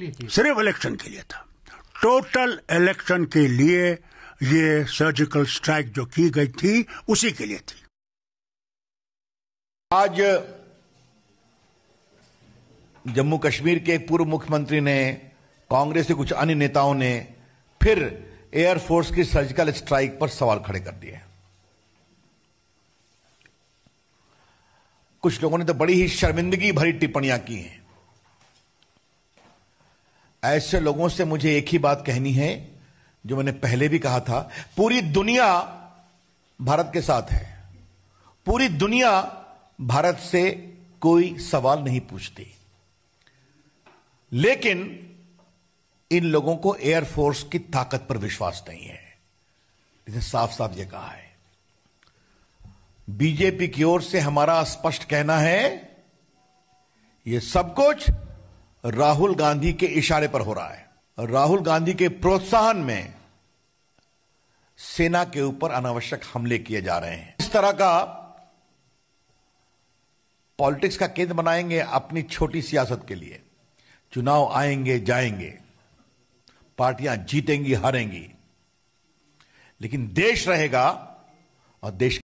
सिर्फ इलेक्शन के लिए था टोटल इलेक्शन के लिए ये सर्जिकल स्ट्राइक जो की गई थी उसी के लिए थी आज जम्मू कश्मीर के पूर्व मुख्यमंत्री ने कांग्रेस के कुछ अन्य नेताओं ने फिर एयरफोर्स की सर्जिकल स्ट्राइक पर सवाल खड़े कर दिए कुछ लोगों ने तो बड़ी ही शर्मिंदगी भरी टिप्पणियां की हैं ऐसे लोगों से मुझे एक ही बात कहनी है जो मैंने पहले भी कहा था पूरी दुनिया भारत के साथ है पूरी दुनिया भारत से कोई सवाल नहीं पूछती लेकिन इन लोगों को एयरफोर्स की ताकत पर विश्वास नहीं है इसने साफ साफ यह कहा है बीजेपी की ओर से हमारा स्पष्ट कहना है यह सब कुछ राहुल गांधी के इशारे पर हो रहा है राहुल गांधी के प्रोत्साहन में सेना के ऊपर अनावश्यक हमले किए जा रहे हैं इस तरह का पॉलिटिक्स का केंद्र बनाएंगे अपनी छोटी सियासत के लिए चुनाव आएंगे जाएंगे पार्टियां जीतेंगी हारेंगी लेकिन देश रहेगा और देश